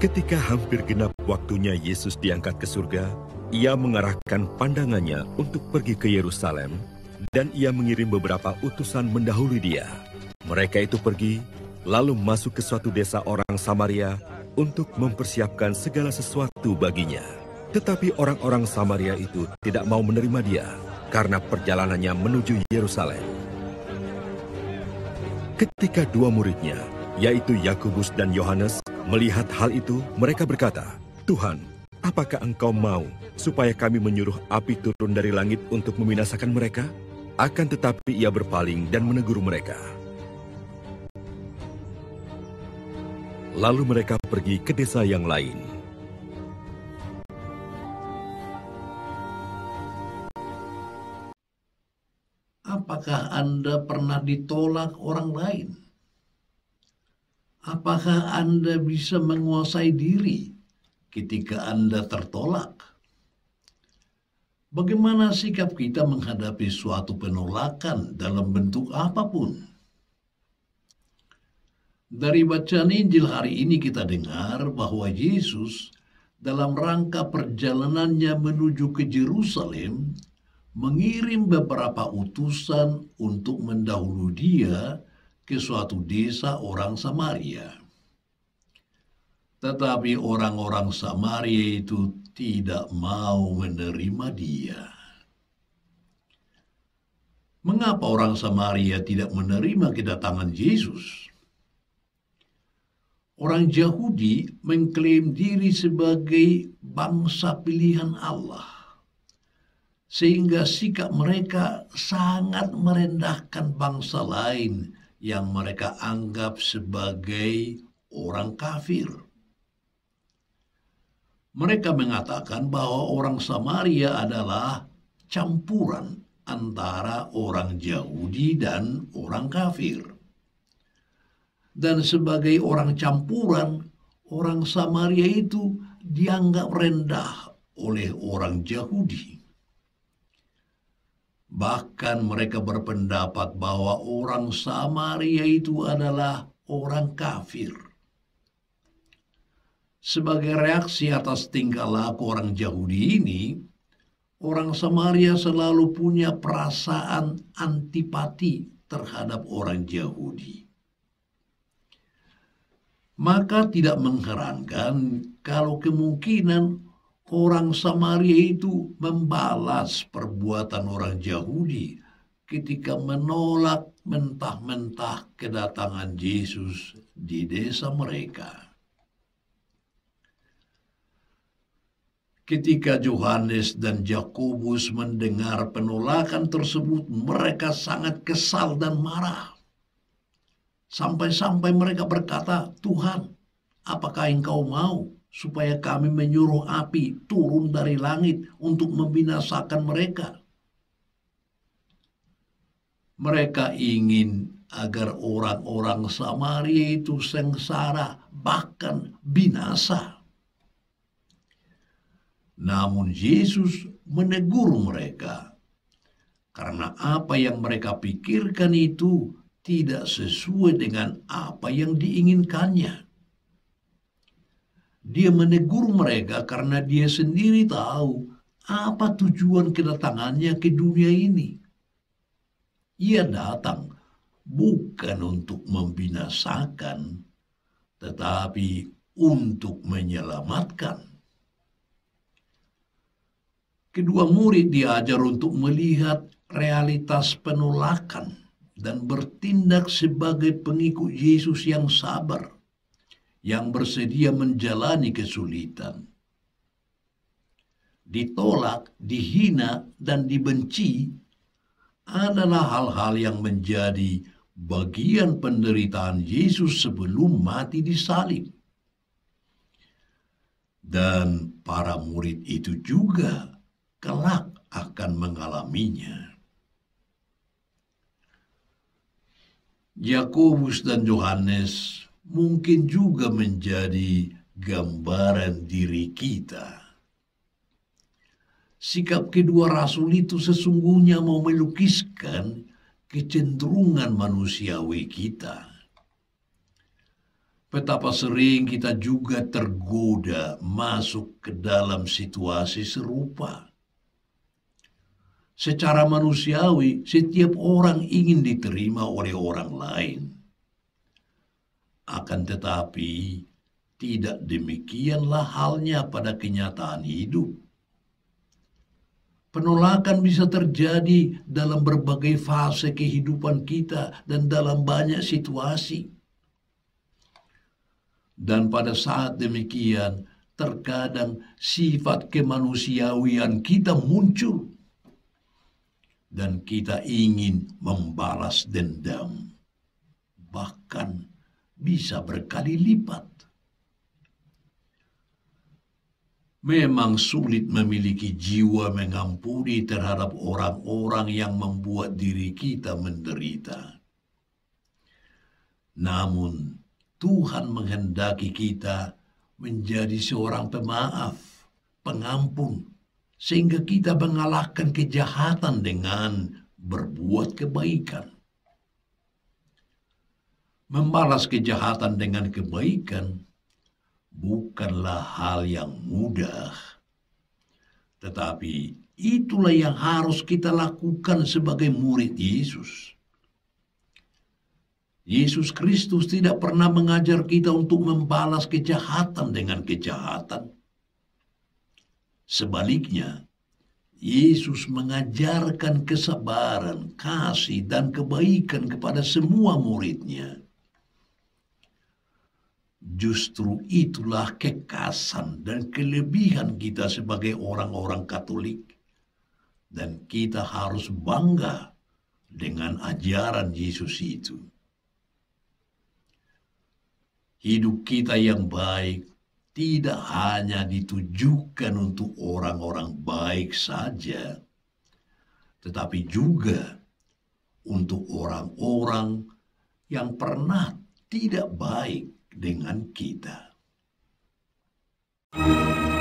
Ketika hampir genap waktunya Yesus diangkat ke surga, ia mengarahkan pandangannya untuk pergi ke Yerusalem, dan ia mengirim beberapa utusan mendahului dia. Mereka itu pergi, lalu masuk ke suatu desa orang Samaria untuk mempersiapkan segala sesuatu baginya. Tetapi orang-orang Samaria itu tidak mau menerima dia karena perjalanannya menuju Yerusalem. Ketika dua muridnya, yaitu Yakobus dan Yohanes, Melihat hal itu, mereka berkata, "Tuhan, apakah Engkau mau supaya kami menyuruh api turun dari langit untuk membinasakan mereka?" Akan tetapi ia berpaling dan menegur mereka. Lalu mereka pergi ke desa yang lain. Apakah Anda pernah ditolak orang lain? Apakah Anda bisa menguasai diri ketika Anda tertolak? Bagaimana sikap kita menghadapi suatu penolakan dalam bentuk apapun? Dari bacaan Injil hari ini kita dengar bahwa Yesus dalam rangka perjalanannya menuju ke Jerusalem mengirim beberapa utusan untuk mendahului dia ke suatu desa orang Samaria. Tetapi orang-orang Samaria itu tidak mau menerima dia. Mengapa orang Samaria tidak menerima kedatangan Yesus? Orang Yahudi mengklaim diri sebagai bangsa pilihan Allah, sehingga sikap mereka sangat merendahkan bangsa lain yang mereka anggap sebagai orang kafir. Mereka mengatakan bahwa orang Samaria adalah campuran antara orang Yahudi dan orang kafir. Dan sebagai orang campuran, orang Samaria itu dianggap rendah oleh orang Yahudi. Bahkan mereka berpendapat bahwa orang Samaria itu adalah orang kafir. Sebagai reaksi atas tingkah laku orang Yahudi ini, orang Samaria selalu punya perasaan antipati terhadap orang Yahudi. Maka tidak mengherankan kalau kemungkinan orang Samaria itu membalas perbuatan orang Yahudi ketika menolak mentah-mentah kedatangan Yesus di desa mereka. Ketika Yohanes dan Yakobus mendengar penolakan tersebut, mereka sangat kesal dan marah. Sampai-sampai mereka berkata, "Tuhan, apakah Engkau mau supaya kami menyuruh api turun dari langit untuk membinasakan mereka. Mereka ingin agar orang-orang Samaria itu sengsara, bahkan binasa. Namun Yesus menegur mereka karena apa yang mereka pikirkan itu tidak sesuai dengan apa yang diinginkannya. Dia menegur mereka karena dia sendiri tahu apa tujuan kedatangannya ke dunia ini. Ia datang bukan untuk membinasakan, tetapi untuk menyelamatkan. Kedua murid diajar untuk melihat realitas penolakan dan bertindak sebagai pengikut Yesus yang sabar yang bersedia menjalani kesulitan. Ditolak, dihina, dan dibenci adalah hal-hal yang menjadi bagian penderitaan Yesus sebelum mati di salib. Dan para murid itu juga kelak akan mengalaminya. Yakobus dan Yohanes mungkin juga menjadi gambaran diri kita. Sikap kedua rasul itu sesungguhnya mau melukiskan kecenderungan manusiawi kita. Betapa sering kita juga tergoda masuk ke dalam situasi serupa. Secara manusiawi, setiap orang ingin diterima oleh orang lain akan tetapi, tidak demikianlah halnya pada kenyataan hidup. Penolakan bisa terjadi dalam berbagai fase kehidupan kita dan dalam banyak situasi. Dan pada saat demikian, terkadang sifat kemanusiawian kita muncul dan kita ingin membalas dendam. Bahkan bisa berkali lipat. Memang sulit memiliki jiwa mengampuni terhadap orang-orang yang membuat diri kita menderita. Namun, Tuhan menghendaki kita menjadi seorang pemaaf, pengampun, sehingga kita mengalahkan kejahatan dengan berbuat kebaikan. Membalas kejahatan dengan kebaikan bukanlah hal yang mudah. Tetapi itulah yang harus kita lakukan sebagai murid Yesus. Yesus Kristus tidak pernah mengajar kita untuk membalas kejahatan dengan kejahatan. Sebaliknya, Yesus mengajarkan kesabaran, kasih, dan kebaikan kepada semua muridnya. Justru itulah kekasan dan kelebihan kita sebagai orang-orang Katolik. Dan kita harus bangga dengan ajaran Yesus itu. Hidup kita yang baik tidak hanya ditujukan untuk orang-orang baik saja, tetapi juga untuk orang-orang yang pernah tidak baik dengan kita. thank you